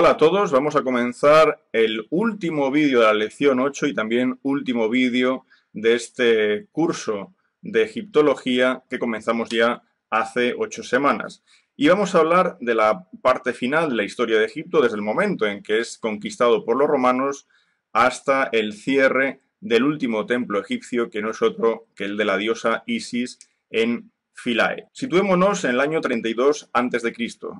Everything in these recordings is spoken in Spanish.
Hola a todos, vamos a comenzar el último vídeo de la lección 8 y también último vídeo de este curso de egiptología que comenzamos ya hace ocho semanas. Y vamos a hablar de la parte final de la historia de Egipto desde el momento en que es conquistado por los romanos hasta el cierre del último templo egipcio que no es otro que el de la diosa Isis en Filae. Situémonos en el año 32 a.C.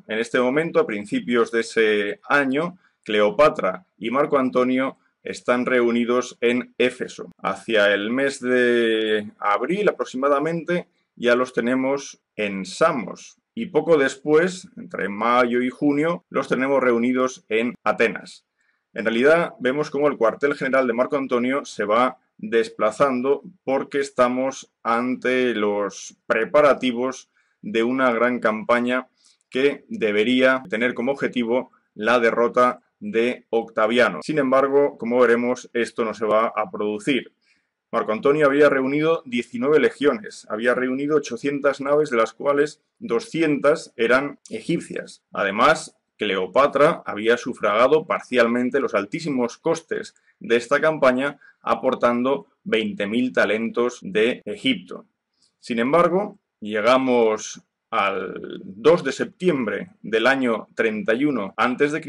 En este momento, a principios de ese año, Cleopatra y Marco Antonio están reunidos en Éfeso. Hacia el mes de abril aproximadamente ya los tenemos en Samos, y poco después, entre mayo y junio, los tenemos reunidos en Atenas. En realidad, vemos cómo el cuartel general de Marco Antonio se va desplazando porque estamos ante los preparativos de una gran campaña que debería tener como objetivo la derrota de Octaviano. Sin embargo, como veremos, esto no se va a producir. Marco Antonio había reunido 19 legiones, había reunido 800 naves, de las cuales 200 eran egipcias. Además, Cleopatra había sufragado parcialmente los altísimos costes de esta campaña, aportando 20.000 talentos de Egipto. Sin embargo, llegamos al 2 de septiembre del año 31 a.C.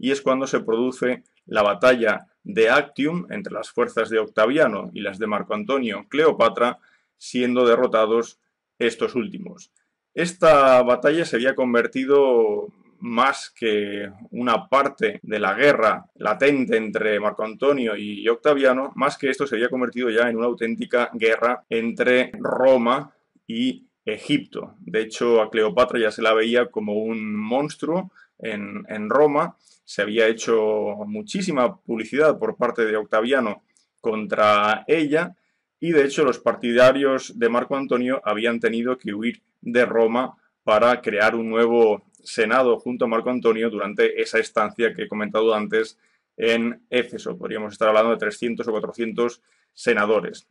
y es cuando se produce la batalla de Actium entre las fuerzas de Octaviano y las de Marco Antonio Cleopatra, siendo derrotados estos últimos. Esta batalla se había convertido más que una parte de la guerra latente entre Marco Antonio y Octaviano, más que esto se había convertido ya en una auténtica guerra entre Roma y Egipto. De hecho, a Cleopatra ya se la veía como un monstruo en, Roma. Se había hecho muchísima publicidad por parte de Octaviano contra ella y de hecho los partidarios de Marco Antonio habían tenido que huir de Roma para crear un nuevo Senado junto a Marco Antonio durante esa estancia que he comentado antes en Éfeso. Podríamos estar hablando de 300 o 400 senadores.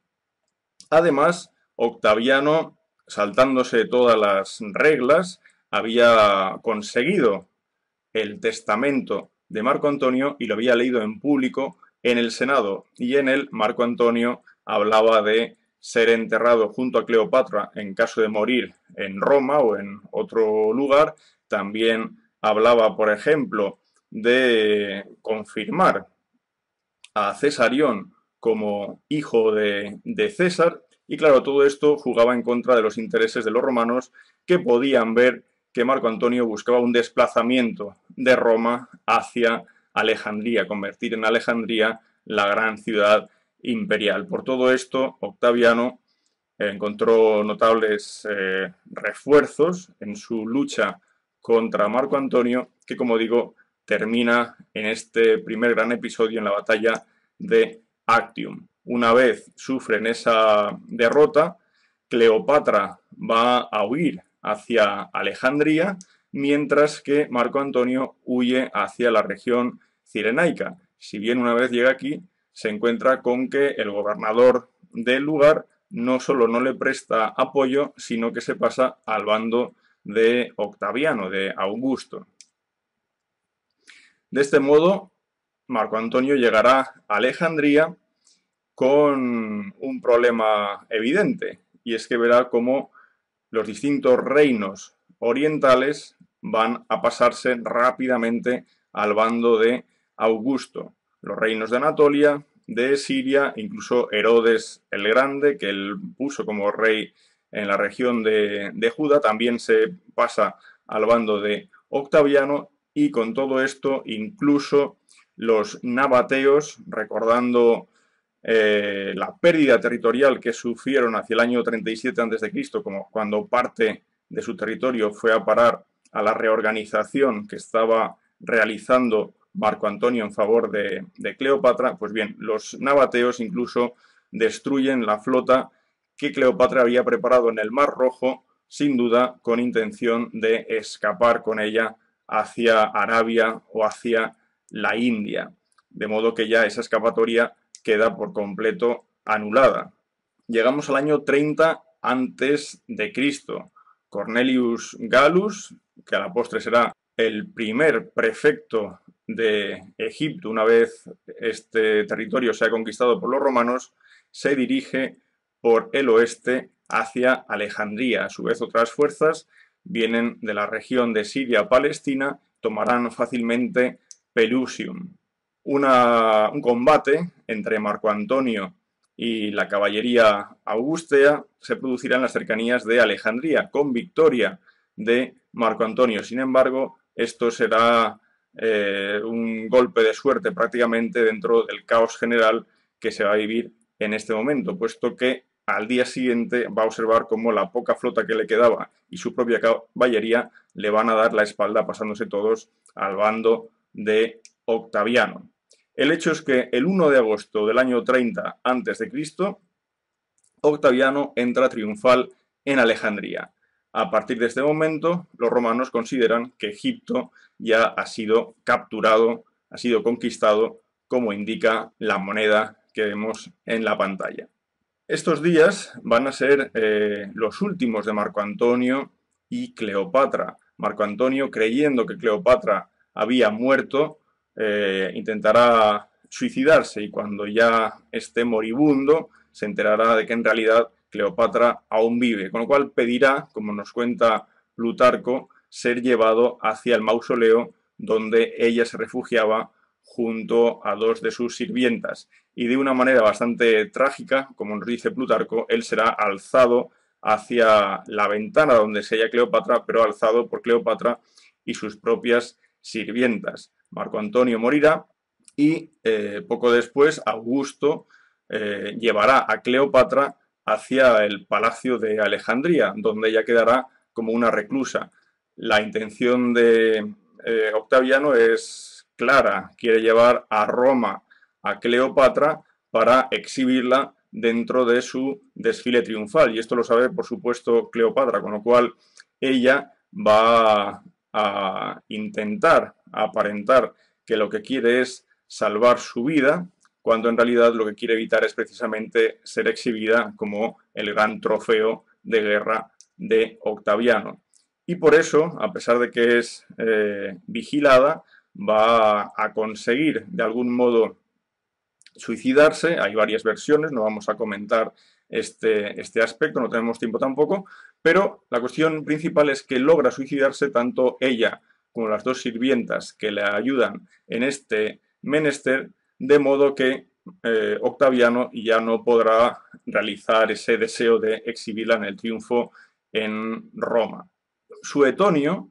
Además, Octaviano, saltándose todas las reglas, había conseguido el testamento de Marco Antonio y lo había leído en público en el Senado. Y en él, Marco Antonio hablaba de ser enterrado junto a Cleopatra en caso de morir en Roma o en otro lugar también hablaba, por ejemplo, de confirmar a Cesarión como hijo de, César, y claro, todo esto jugaba en contra de los intereses de los romanos que podían ver que Marco Antonio buscaba un desplazamiento de Roma hacia Alejandría, convertir en Alejandría la gran ciudad imperial. Por todo esto, Octaviano encontró notables eh, refuerzos en su lucha contra Marco Antonio, que como digo, termina en este primer gran episodio en la batalla de Actium. Una vez sufren esa derrota, Cleopatra va a huir hacia Alejandría, mientras que Marco Antonio huye hacia la región cirenaica. Si bien una vez llega aquí, se encuentra con que el gobernador del lugar no solo no le presta apoyo, sino que se pasa al bando de Octaviano, de Augusto. De este modo, Marco Antonio llegará a Alejandría con un problema evidente, y es que verá cómo los distintos reinos orientales van a pasarse rápidamente al bando de Augusto. Los reinos de Anatolia, de Siria, incluso Herodes el Grande, que él puso como rey en la región de, de Judá, también se pasa al bando de Octaviano y con todo esto incluso los nabateos, recordando eh, la pérdida territorial que sufrieron hacia el año 37 a.C., como cuando parte de su territorio fue a parar a la reorganización que estaba realizando Marco Antonio en favor de, de Cleopatra, pues bien, los nabateos incluso destruyen la flota que Cleopatra había preparado en el Mar Rojo, sin duda con intención de escapar con ella hacia Arabia o hacia la India. De modo que ya esa escapatoria queda por completo anulada. Llegamos al año 30 antes de Cristo. Cornelius Galus, que a la postre será el primer prefecto de Egipto una vez este territorio sea conquistado por los romanos, se dirige por el oeste hacia Alejandría. A su vez, otras fuerzas vienen de la región de Siria-Palestina, tomarán fácilmente Pelusium. un combate entre Marco Antonio y la caballería augustea se producirá en las cercanías de Alejandría, con victoria de Marco Antonio. Sin embargo, esto será eh, un golpe de suerte prácticamente dentro del caos general que se va a vivir en este momento, puesto que al día siguiente va a observar cómo la poca flota que le quedaba y su propia caballería le van a dar la espalda pasándose todos al bando de Octaviano. El hecho es que el 1 de agosto del año 30 a.C., Octaviano entra triunfal en Alejandría. A partir de este momento, los romanos consideran que Egipto ya ha sido capturado, ha sido conquistado, como indica la moneda que vemos en la pantalla. Estos días van a ser eh, los últimos de Marco Antonio y Cleopatra. Marco Antonio, creyendo que Cleopatra había muerto, eh, intentará suicidarse y cuando ya esté moribundo se enterará de que en realidad Cleopatra aún vive, con lo cual pedirá, como nos cuenta Plutarco, ser llevado hacia el mausoleo donde ella se refugiaba junto a dos de sus sirvientas. Y de una manera bastante trágica, como nos dice Plutarco, él será alzado hacia la ventana donde se halla Cleopatra, pero alzado por Cleopatra y sus propias sirvientas. Marco Antonio morirá y eh, poco después Augusto eh, llevará a Cleopatra hacia el palacio de Alejandría, donde ella quedará como una reclusa. La intención de eh, Octaviano es Clara quiere llevar a Roma a Cleopatra para exhibirla dentro de su desfile triunfal. Y esto lo sabe, por supuesto, Cleopatra, con lo cual ella va a intentar aparentar que lo que quiere es salvar su vida, cuando en realidad lo que quiere evitar es precisamente ser exhibida como el gran trofeo de guerra de Octaviano. Y por eso, a pesar de que es eh, vigilada, va a conseguir de algún modo suicidarse. Hay varias versiones, no vamos a comentar este, este, aspecto, no tenemos tiempo tampoco, pero la cuestión principal es que logra suicidarse tanto ella como las dos sirvientas que le ayudan en este menester, de modo que eh, Octaviano ya no podrá realizar ese deseo de exhibirla en el triunfo en Roma. Suetonio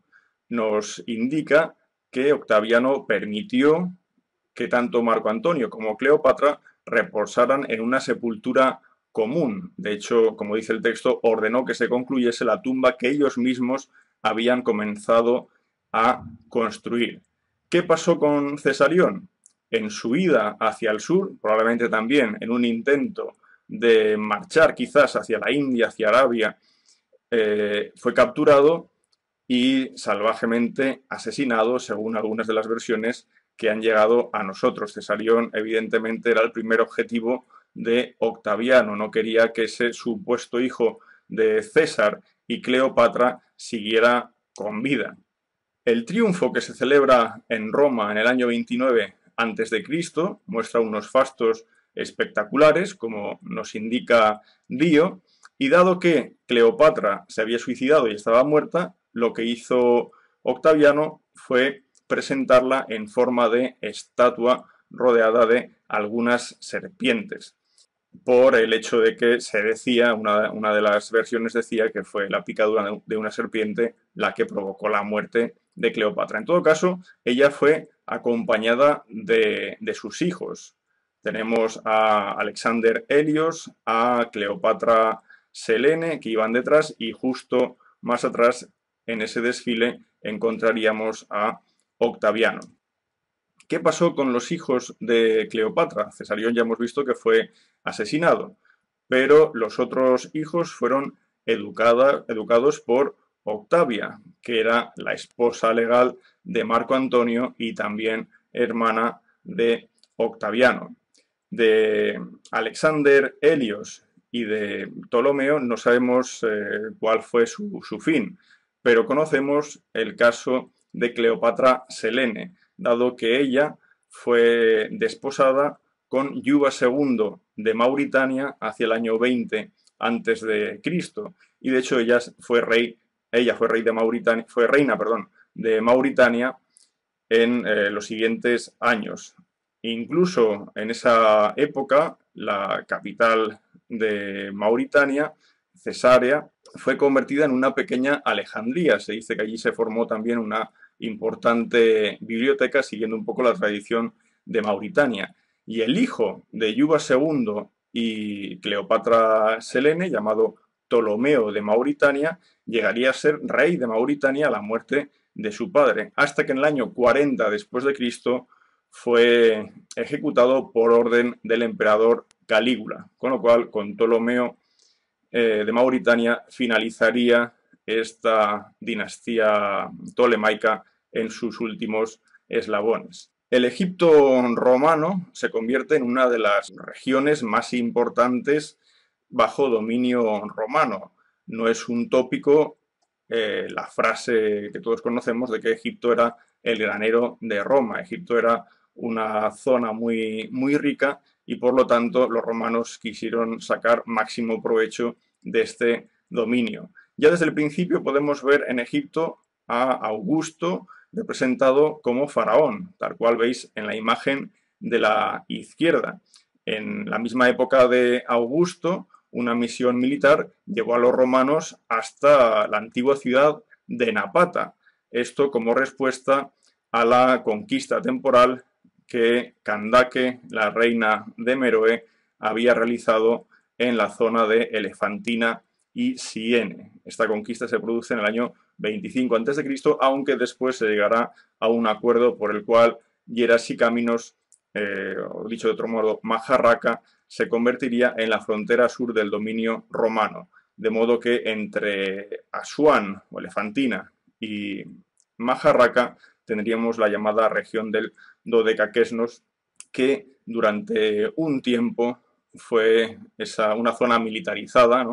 nos indica que Octaviano permitió que tanto Marco Antonio como Cleopatra reposaran en una sepultura común. De hecho, como dice el texto, ordenó que se concluyese la tumba que ellos mismos habían comenzado a construir. ¿Qué pasó con Cesarión? En su ida hacia el sur, probablemente también en un intento de marchar quizás hacia la India, hacia Arabia, eh, fue capturado y salvajemente asesinado, según algunas de las versiones que han llegado a nosotros. Cesarión, evidentemente, era el primer objetivo de Octaviano, no quería que ese supuesto hijo de César y Cleopatra siguiera con vida. El triunfo que se celebra en Roma en el año 29 a.C. muestra unos fastos espectaculares, como nos indica Dio, y dado que Cleopatra se había suicidado y estaba muerta, lo que hizo Octaviano fue presentarla en forma de estatua rodeada de algunas serpientes, por el hecho de que se decía, una, de las versiones decía que fue la picadura de una serpiente la que provocó la muerte de Cleopatra. En todo caso, ella fue acompañada de, de sus hijos. Tenemos a Alexander Helios, a Cleopatra Selene, que iban detrás, y justo más atrás en ese desfile encontraríamos a Octaviano. ¿Qué pasó con los hijos de Cleopatra? Cesarión ya hemos visto que fue asesinado, pero los otros hijos fueron educados por Octavia, que era la esposa legal de Marco Antonio y también hermana de Octaviano. De Alexander Helios y de Ptolomeo no sabemos eh, cuál fue su fin, pero conocemos el caso de Cleopatra Selene, dado que ella fue desposada con Yuba II de Mauritania hacia el año 20 antes de Cristo y de hecho ella fue rey ella fue rey de Mauritania fue reina perdón de Mauritania en eh, los siguientes años incluso en esa época la capital de Mauritania Cesarea fue convertida en una pequeña Alejandría. Se dice que allí se formó también una importante biblioteca siguiendo un poco la tradición de Mauritania. Y el hijo de Yuba II y Cleopatra Selene, llamado Ptolomeo de Mauritania, llegaría a ser rey de Mauritania a la muerte de su padre, hasta que en el año 40 después de Cristo fue ejecutado por orden del emperador Calígula, con lo cual con Ptolomeo eh, de Mauritania finalizaría esta dinastía tolemaica en sus últimos eslabones. El Egipto romano se convierte en una de las regiones más importantes bajo dominio romano. No es un tópico eh, la frase que todos conocemos de que Egipto era el granero de Roma. Egipto era una zona muy, muy rica y por lo tanto los romanos quisieron sacar máximo provecho de este dominio. Ya desde el principio podemos ver en Egipto a Augusto representado como faraón, tal cual veis en la imagen de la izquierda. En la misma época de Augusto, una misión militar llevó a los romanos hasta la antigua ciudad de Napata, esto como respuesta a la conquista temporal que Kandake, la reina de Meroe, había realizado en la zona de Elefantina y Siene. Esta conquista se produce en el año 25 a.C., aunque después se llegará a un acuerdo por el cual Yeras y Caminos, eh, o dicho de otro modo, Majarraca, se convertiría en la frontera sur del dominio romano. De modo que entre Asuán o Elefantina y Majarraca tendríamos la llamada región del Dodecaquesnos, que durante un tiempo fue una zona militarizada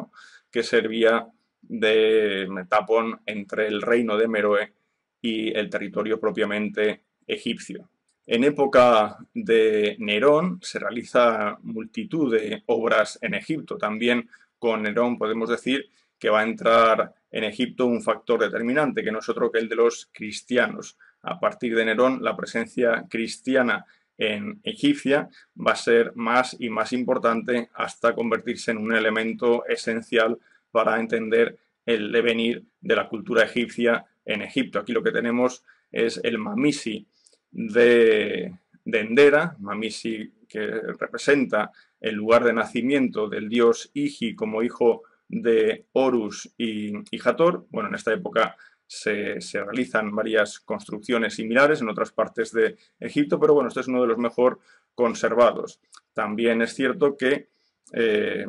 que servía de tapón entre el reino de Meroe y el territorio propiamente egipcio. En época de Nerón se realiza multitud de obras en Egipto. También con Nerón podemos decir que va a entrar en Egipto un factor determinante, que no es otro que el de los cristianos a partir de Nerón, la presencia cristiana en Egipcia va a ser más y más importante hasta convertirse en un elemento esencial para entender el devenir de la cultura egipcia en Egipto. Aquí lo que tenemos es el mamisi de, Endera, mamisi que representa el lugar de nacimiento del dios Iji como hijo de Horus y, Hator, Bueno, en esta época se, realizan varias construcciones similares en otras partes de Egipto, pero bueno, este es uno de los mejor conservados. También es cierto que eh,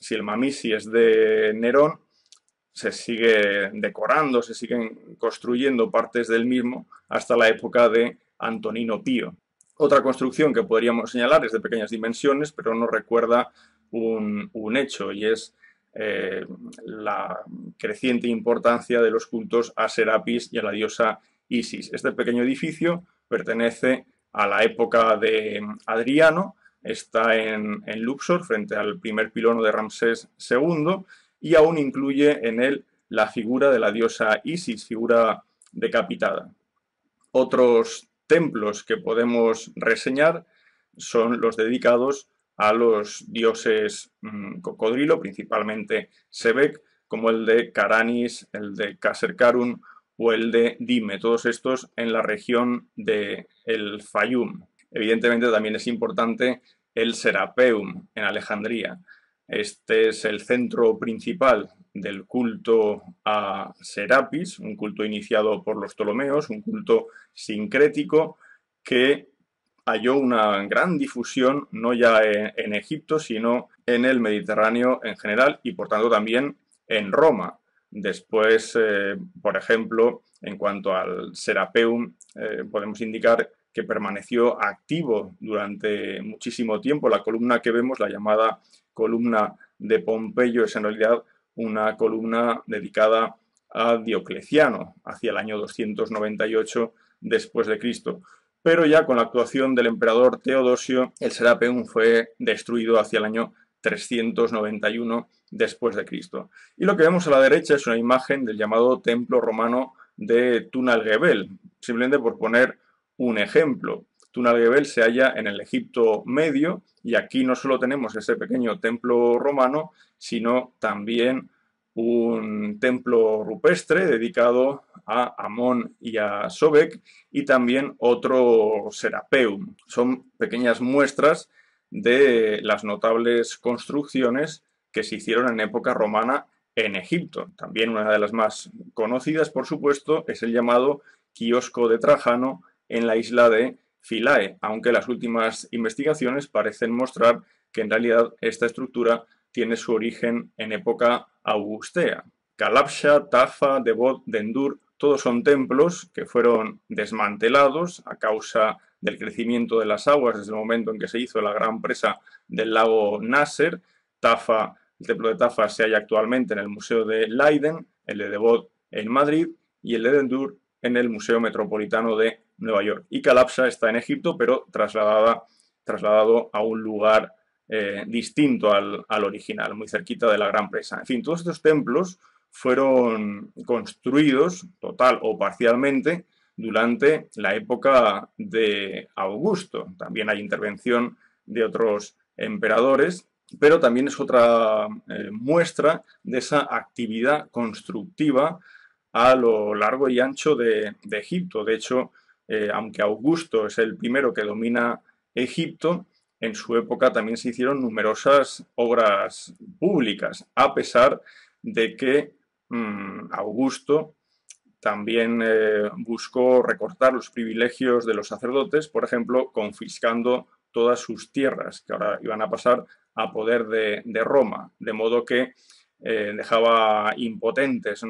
si el mamisi es de Nerón, se sigue decorando, se siguen construyendo partes del mismo hasta la época de Antonino Pío. Otra construcción que podríamos señalar es de pequeñas dimensiones, pero no recuerda un hecho, y es eh, la creciente importancia de los cultos a Serapis y a la diosa Isis. Este pequeño edificio pertenece a la época de Adriano, está en, en, Luxor, frente al primer pilono de Ramsés II, y aún incluye en él la figura de la diosa Isis, figura decapitada. Otros templos que podemos reseñar son los dedicados a los dioses mm, cocodrilo, principalmente Sebek, como el de Karanis, el de Kaserkarun o el de Dime, todos estos en la región del el Fayum. Evidentemente también es importante el Serapeum en Alejandría. Este es el centro principal del culto a Serapis, un culto iniciado por los Ptolomeos, un culto sincrético que halló una gran difusión no ya en, Egipto, sino en el Mediterráneo en general y por tanto también en Roma. Después, eh, por ejemplo, en cuanto al Serapeum, eh, podemos indicar que permaneció activo durante muchísimo tiempo. La columna que vemos, la llamada columna de Pompeyo, es en realidad una columna dedicada a Diocleciano, hacia el año 298 después de Cristo pero ya con la actuación del emperador Teodosio, el Serapeum fue destruido hacia el año 391 después de Cristo. Y lo que vemos a la derecha es una imagen del llamado templo romano de Tunalgebel, simplemente por poner un ejemplo. Tunalgebel se halla en el Egipto medio y aquí no solo tenemos ese pequeño templo romano, sino también un templo rupestre dedicado a Amón y a Sobek y también otro Serapeum. Son pequeñas muestras de las notables construcciones que se hicieron en época romana en Egipto. También una de las más conocidas, por supuesto, es el llamado kiosco de Trajano en la isla de Philae, aunque las últimas investigaciones parecen mostrar que en realidad esta estructura tiene su origen en época augustea. Calapsha, Tafa, Devot, Dendur, todos son templos que fueron desmantelados a causa del crecimiento de las aguas desde el momento en que se hizo la gran presa del lago Nasser. Tafa, el templo de Tafa se halla actualmente en el Museo de Leiden, el de Devot en Madrid y el de Dendur en el Museo Metropolitano de Nueva York. Y Calapsa está en Egipto, pero trasladada, trasladado a un lugar eh, distinto al, original, muy cerquita de la Gran Presa. En fin, todos estos templos fueron construidos total o parcialmente durante la época de Augusto. También hay intervención de otros emperadores, pero también es otra eh, muestra de esa actividad constructiva a lo largo y ancho de, Egipto. De hecho, eh, aunque Augusto es el primero que domina Egipto, en su época también se hicieron numerosas obras públicas, a pesar de que mm, Augusto también eh, buscó recortar los privilegios de los sacerdotes, por ejemplo, confiscando todas sus tierras, que ahora iban a pasar a poder de, Roma, de modo que eh, dejaba impotentes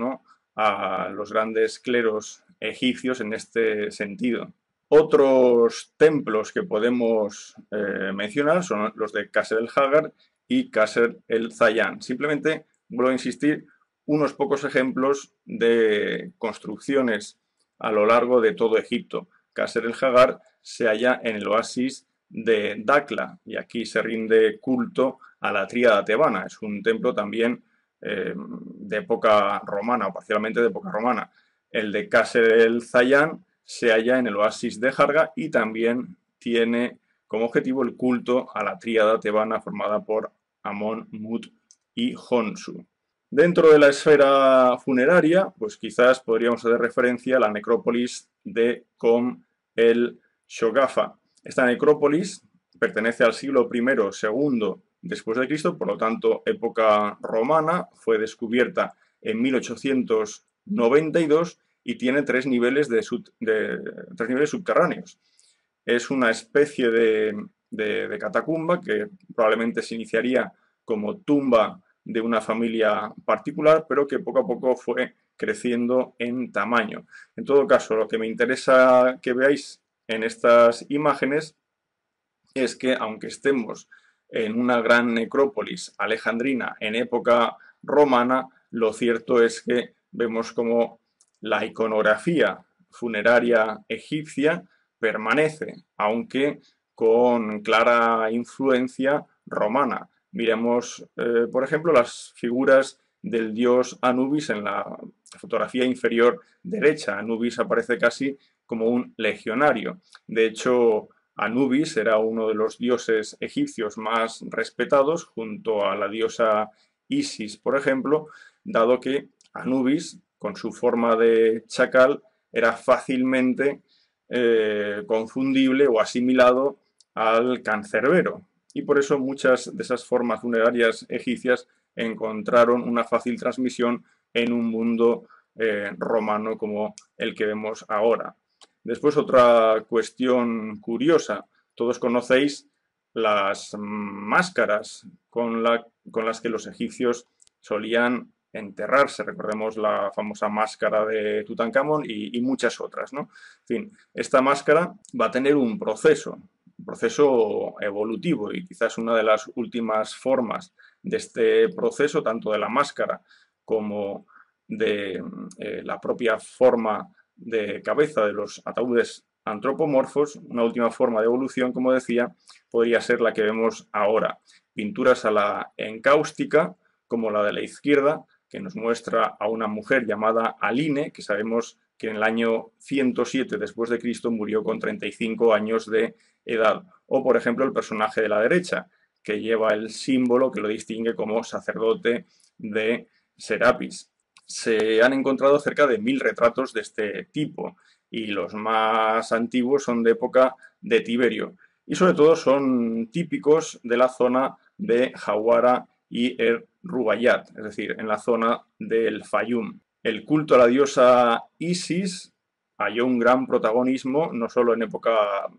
a los grandes cleros egipcios en este sentido. Otros templos que podemos eh, mencionar son los de Kasser el Hagar y Kasser el Zayán. Simplemente, vuelvo a insistir, unos pocos ejemplos de construcciones a lo largo de todo Egipto. Kasser el Hagar se halla en el oasis de Dakla y aquí se rinde culto a la tríada tebana. Es un templo también eh, de época romana o parcialmente de época romana. El de Kasser el Zayán se halla en el oasis de Jarga y también tiene como objetivo el culto a la tríada tebana formada por Amón, Mut y Honsu. Dentro de la esfera funeraria, pues quizás podríamos hacer referencia a la necrópolis de Com el Shogafa. Esta necrópolis pertenece al siglo I, II después de Cristo, por lo tanto época romana, fue descubierta en 1892 y tiene tres niveles, de, tres niveles subterráneos. Es una especie de, de, catacumba que probablemente se iniciaría como tumba de una familia particular, pero que poco a poco fue creciendo en tamaño. En todo caso, lo que me interesa que veáis en estas imágenes es que aunque estemos en una gran necrópolis alejandrina en época romana, lo cierto es que vemos como la iconografía funeraria egipcia permanece, aunque con clara influencia romana. Miremos, eh, por ejemplo, las figuras del dios Anubis en la fotografía inferior derecha. Anubis aparece casi como un legionario. De hecho, Anubis era uno de los dioses egipcios más respetados junto a la diosa Isis, por ejemplo, dado que Anubis con su forma de chacal, era fácilmente eh, confundible o asimilado al cancerbero. Y por eso muchas de esas formas funerarias egipcias encontraron una fácil transmisión en un mundo eh, romano como el que vemos ahora. Después otra cuestión curiosa. Todos conocéis las máscaras con, la, con las que los egipcios solían enterrarse, recordemos la famosa máscara de Tutankamón y, muchas otras. ¿no? En fin, esta máscara va a tener un proceso, un proceso evolutivo y quizás una de las últimas formas de este proceso, tanto de la máscara como de eh, la propia forma de cabeza de los ataúdes antropomorfos, una última forma de evolución, como decía, podría ser la que vemos ahora. Pinturas a la encáustica, como la de la izquierda, que nos muestra a una mujer llamada Aline, que sabemos que en el año 107 después de Cristo murió con 35 años de edad. O, por ejemplo, el personaje de la derecha, que lleva el símbolo que lo distingue como sacerdote de Serapis. Se han encontrado cerca de mil retratos de este tipo y los más antiguos son de época de Tiberio y sobre todo son típicos de la zona de Hawara y el Rubayat, es decir, en la zona del Fayum. El culto a la diosa Isis halló un gran protagonismo no solo en época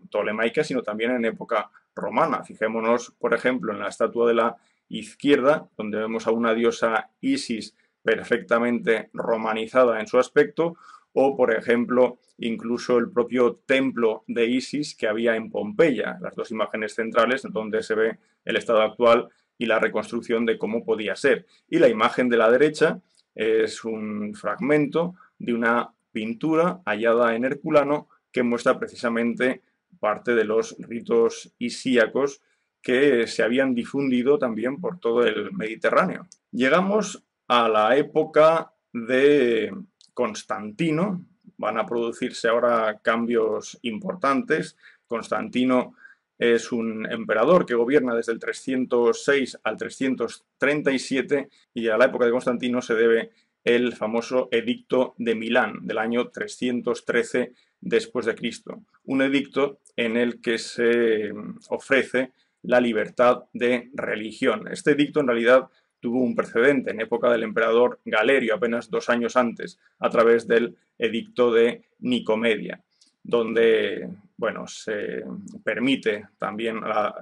tolemaica, sino también en época romana. Fijémonos, por ejemplo, en la estatua de la izquierda, donde vemos a una diosa Isis perfectamente romanizada en su aspecto, o por ejemplo, incluso el propio templo de Isis que había en Pompeya, las dos imágenes centrales donde se ve el estado actual y la reconstrucción de cómo podía ser. Y la imagen de la derecha es un fragmento de una pintura hallada en Herculano que muestra precisamente parte de los ritos isíacos que se habían difundido también por todo el Mediterráneo. Llegamos a la época de Constantino, van a producirse ahora cambios importantes. Constantino es un emperador que gobierna desde el 306 al 337 y a la época de Constantino se debe el famoso edicto de Milán del año 313 después de Cristo, un edicto en el que se mm, ofrece la libertad de religión. Este edicto en realidad tuvo un precedente en época del emperador Galerio, apenas dos años antes, a través del edicto de Nicomedia donde se permite también a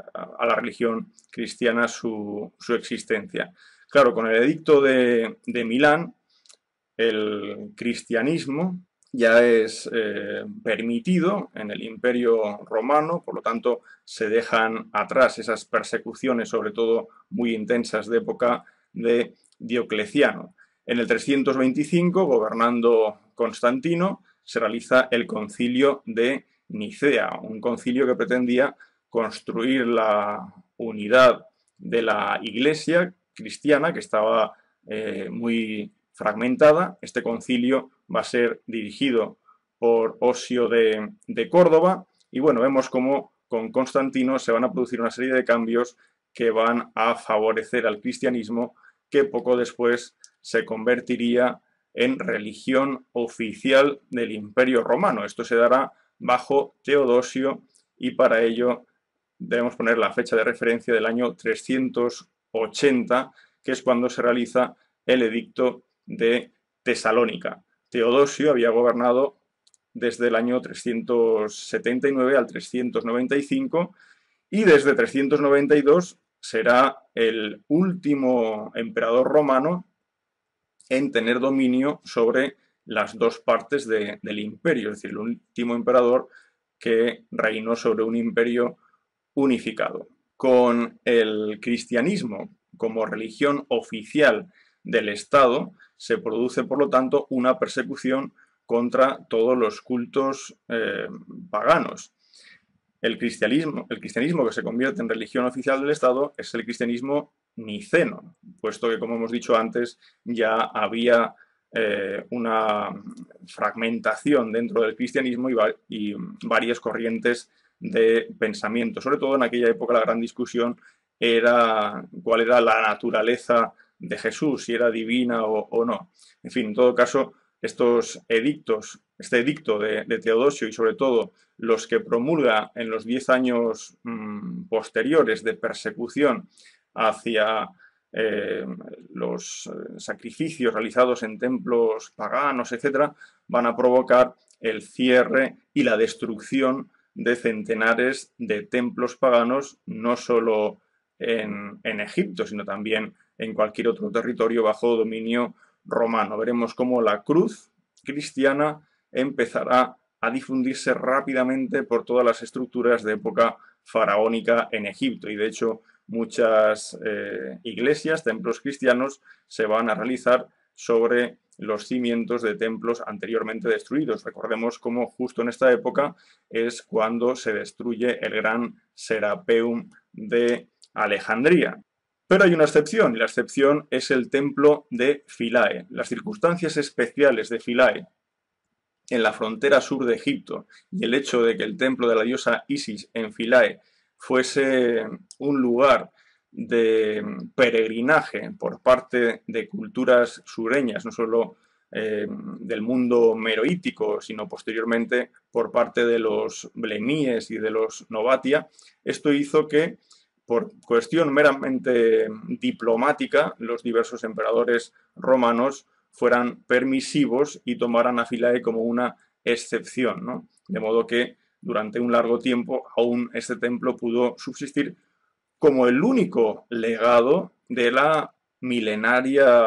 la, religión cristiana su, existencia. Claro, con el edicto de, Milán, el cristianismo ya es eh, permitido en el imperio romano, por lo tanto se dejan atrás esas persecuciones, sobre todo muy intensas de época de Diocleciano. En el 325, gobernando Constantino, se realiza el concilio de Nicea, un concilio que pretendía construir la unidad de la Iglesia cristiana, que estaba eh, muy fragmentada. Este concilio va a ser dirigido por Osio de, Córdoba y bueno, vemos cómo con Constantino se van a producir una serie de cambios que van a favorecer al cristianismo que poco después se convertiría en en religión oficial del Imperio Romano. Esto se dará bajo Teodosio y para ello debemos poner la fecha de referencia del año 380, que es cuando se realiza el edicto de Tesalónica. Teodosio había gobernado desde el año 379 al 395 y desde 392 será el último emperador romano en tener dominio sobre las dos partes del imperio, es decir, el último emperador que reinó sobre un imperio unificado. Con el cristianismo como religión oficial del Estado, se produce, por lo tanto, una persecución contra todos los cultos eh, paganos. El cristianismo, el cristianismo que se convierte en religión oficial del Estado es el cristianismo puesto que, como hemos dicho antes, ya había eh, una fragmentación dentro del cristianismo y, varias corrientes de pensamiento. Sobre todo en aquella época la gran discusión era cuál era la naturaleza de Jesús, si era divina o, no. En fin, en todo caso, estos edictos, este edicto de, Teodosio y sobre todo los que promulga en los diez años mm, posteriores de persecución hacia eh, los eh, sacrificios realizados en templos paganos, etcétera, van a provocar el cierre y la destrucción de centenares de templos paganos, no solo en, en Egipto, sino también en cualquier otro territorio bajo dominio romano. Veremos cómo la cruz cristiana empezará a difundirse rápidamente por todas las estructuras de época faraónica en Egipto. Y de hecho, muchas eh, iglesias, templos cristianos, se van a realizar sobre los cimientos de templos anteriormente destruidos. Recordemos cómo justo en esta época es cuando se destruye el gran Serapeum de Alejandría. Pero hay una excepción, y la excepción es el templo de Philae. Las circunstancias especiales de Philae en la frontera sur de Egipto y el hecho de que el templo de la diosa Isis en Philae fuese un lugar de peregrinaje por parte de culturas sureñas, no solo eh, del mundo meroítico, sino posteriormente por parte de los blemíes y de los novatia, esto hizo que, por cuestión meramente diplomática, los diversos emperadores romanos fueran permisivos y tomaran a Filae como una excepción, De modo que durante un largo tiempo aún este templo pudo subsistir como el único legado de la milenaria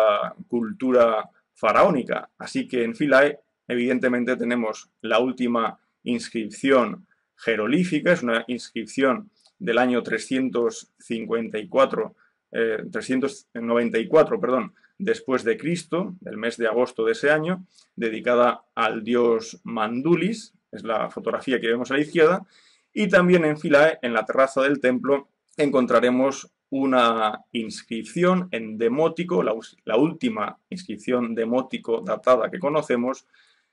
cultura faraónica. Así que en Philae evidentemente tenemos la última inscripción jerolífica, es una inscripción del año 354, 394, eh, perdón, después de Cristo, del mes de agosto de ese año, dedicada al dios Mandulis, es la fotografía que vemos a la izquierda, y también en Philae, en la terraza del templo, encontraremos una inscripción en demótico, la, última inscripción demótico datada que conocemos,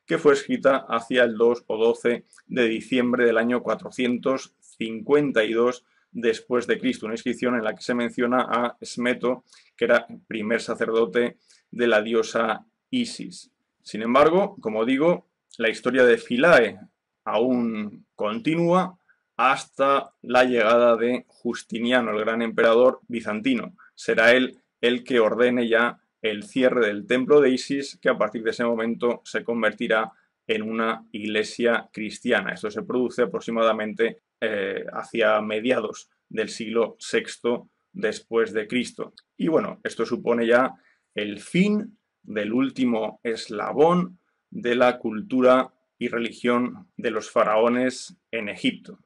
que fue escrita hacia el 2 o 12 de diciembre del año 452 después de Cristo, una inscripción en la que se menciona a Smeto, que era primer sacerdote de la diosa Isis. Sin embargo, como digo, la historia de Philae, aún continúa hasta la llegada de Justiniano, el gran emperador bizantino. Será él el que ordene ya el cierre del templo de Isis, que a partir de ese momento se convertirá en una iglesia cristiana. Esto se produce aproximadamente eh, hacia mediados del siglo VI después de Cristo. Y bueno, esto supone ya el fin del último eslabón de la cultura y religión de los faraones en Egipto.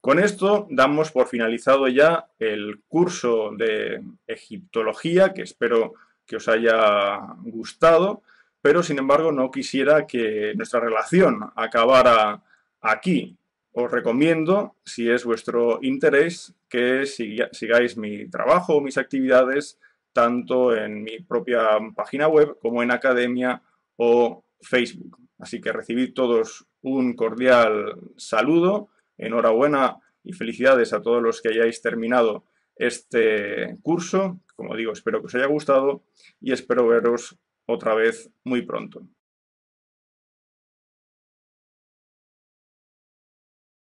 Con esto damos por finalizado ya el curso de egiptología, que espero que os haya gustado, pero sin embargo no quisiera que nuestra relación acabara aquí. Os recomiendo, si es vuestro interés, que sigáis mi trabajo o mis actividades tanto en mi propia página web como en Academia o Facebook. Así que recibid todos un cordial saludo, enhorabuena y felicidades a todos los que hayáis terminado este curso. Como digo, espero que os haya gustado y espero veros otra vez muy pronto.